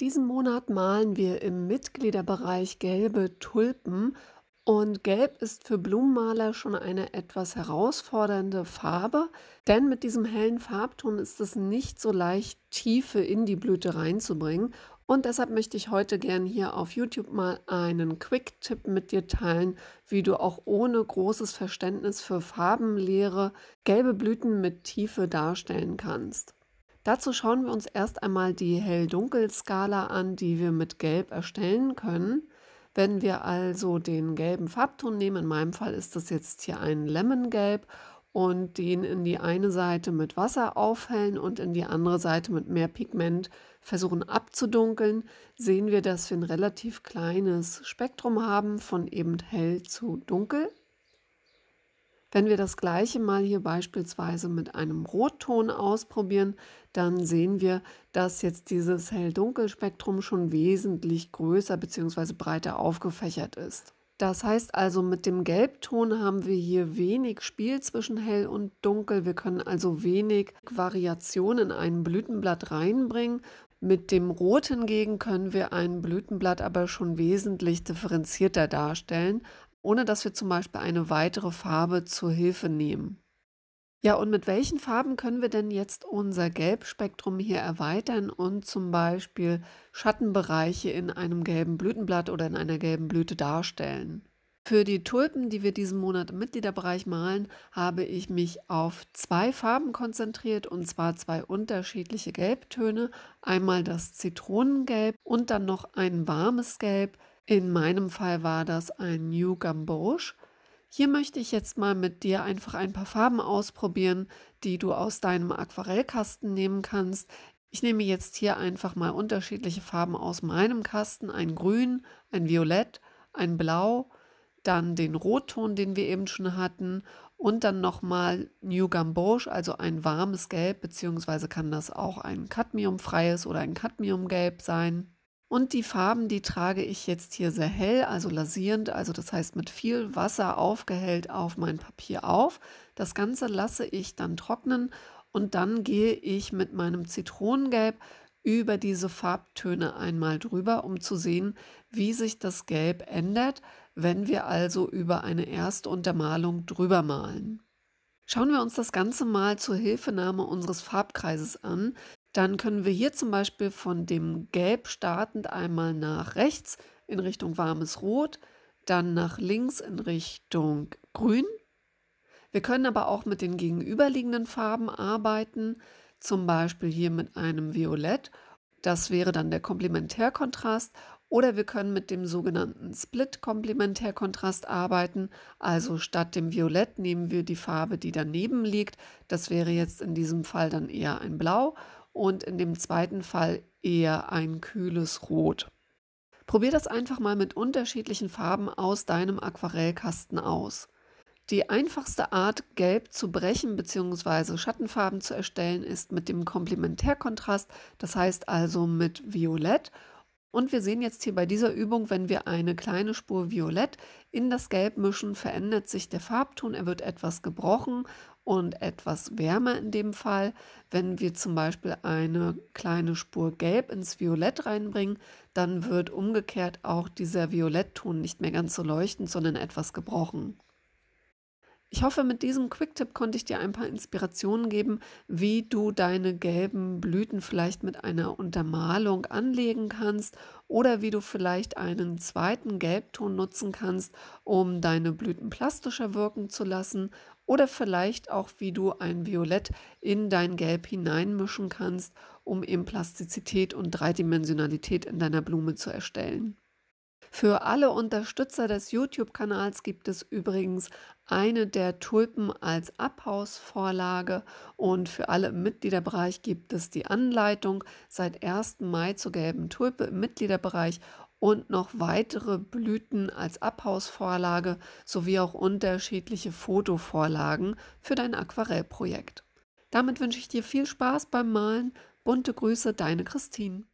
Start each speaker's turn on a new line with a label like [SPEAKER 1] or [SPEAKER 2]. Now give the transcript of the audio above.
[SPEAKER 1] Diesen Monat malen wir im Mitgliederbereich gelbe Tulpen und gelb ist für Blumenmaler schon eine etwas herausfordernde Farbe, denn mit diesem hellen Farbton ist es nicht so leicht, Tiefe in die Blüte reinzubringen. Und deshalb möchte ich heute gern hier auf YouTube mal einen Quick-Tipp mit dir teilen, wie du auch ohne großes Verständnis für Farbenlehre gelbe Blüten mit Tiefe darstellen kannst. Dazu schauen wir uns erst einmal die Hell-Dunkel-Skala an, die wir mit Gelb erstellen können. Wenn wir also den gelben Farbton nehmen, in meinem Fall ist das jetzt hier ein Lemongelb, und den in die eine Seite mit Wasser aufhellen und in die andere Seite mit mehr Pigment versuchen abzudunkeln, sehen wir, dass wir ein relativ kleines Spektrum haben von eben hell zu dunkel. Wenn wir das gleiche mal hier beispielsweise mit einem Rotton ausprobieren, dann sehen wir, dass jetzt dieses Hell-Dunkel-Spektrum schon wesentlich größer bzw. breiter aufgefächert ist. Das heißt also, mit dem Gelbton haben wir hier wenig Spiel zwischen hell und dunkel. Wir können also wenig Variation in ein Blütenblatt reinbringen. Mit dem Rot hingegen können wir ein Blütenblatt aber schon wesentlich differenzierter darstellen, ohne dass wir zum Beispiel eine weitere Farbe zur Hilfe nehmen. Ja, und mit welchen Farben können wir denn jetzt unser Gelbspektrum hier erweitern und zum Beispiel Schattenbereiche in einem gelben Blütenblatt oder in einer gelben Blüte darstellen? Für die Tulpen, die wir diesen Monat im Mitgliederbereich malen, habe ich mich auf zwei Farben konzentriert und zwar zwei unterschiedliche Gelbtöne. Einmal das Zitronengelb und dann noch ein warmes Gelb, in meinem Fall war das ein New Gamboge. Hier möchte ich jetzt mal mit dir einfach ein paar Farben ausprobieren, die du aus deinem Aquarellkasten nehmen kannst. Ich nehme jetzt hier einfach mal unterschiedliche Farben aus meinem Kasten. Ein Grün, ein Violett, ein Blau, dann den Rotton, den wir eben schon hatten und dann nochmal New Gamboge, also ein warmes Gelb, beziehungsweise kann das auch ein cadmiumfreies oder ein cadmiumgelb sein. Und die Farben, die trage ich jetzt hier sehr hell, also lasierend, also das heißt mit viel Wasser aufgehellt auf mein Papier auf. Das Ganze lasse ich dann trocknen und dann gehe ich mit meinem Zitronengelb über diese Farbtöne einmal drüber, um zu sehen, wie sich das Gelb ändert, wenn wir also über eine erste Untermalung drüber malen. Schauen wir uns das Ganze mal zur Hilfenahme unseres Farbkreises an. Dann können wir hier zum Beispiel von dem Gelb startend einmal nach rechts in Richtung warmes Rot, dann nach links in Richtung Grün. Wir können aber auch mit den gegenüberliegenden Farben arbeiten, zum Beispiel hier mit einem Violett. Das wäre dann der Komplementärkontrast. Oder wir können mit dem sogenannten Split-Komplementärkontrast arbeiten. Also statt dem Violett nehmen wir die Farbe, die daneben liegt. Das wäre jetzt in diesem Fall dann eher ein Blau und in dem zweiten Fall eher ein kühles Rot. Probier das einfach mal mit unterschiedlichen Farben aus deinem Aquarellkasten aus. Die einfachste Art, Gelb zu brechen bzw. Schattenfarben zu erstellen, ist mit dem Komplementärkontrast, das heißt also mit Violett und wir sehen jetzt hier bei dieser Übung, wenn wir eine kleine Spur Violett in das Gelb mischen, verändert sich der Farbton. Er wird etwas gebrochen und etwas wärmer in dem Fall. Wenn wir zum Beispiel eine kleine Spur Gelb ins Violett reinbringen, dann wird umgekehrt auch dieser Violettton nicht mehr ganz so leuchtend, sondern etwas gebrochen. Ich hoffe, mit diesem Quicktip konnte ich dir ein paar Inspirationen geben, wie du deine gelben Blüten vielleicht mit einer Untermalung anlegen kannst oder wie du vielleicht einen zweiten Gelbton nutzen kannst, um deine Blüten plastischer wirken zu lassen oder vielleicht auch, wie du ein Violett in dein Gelb hineinmischen kannst, um eben Plastizität und Dreidimensionalität in deiner Blume zu erstellen. Für alle Unterstützer des YouTube-Kanals gibt es übrigens eine der Tulpen als Abhausvorlage und für alle im Mitgliederbereich gibt es die Anleitung seit 1. Mai zur gelben Tulpe im Mitgliederbereich und noch weitere Blüten als Abhausvorlage sowie auch unterschiedliche Fotovorlagen für dein Aquarellprojekt. Damit wünsche ich dir viel Spaß beim Malen. Bunte Grüße, deine Christine.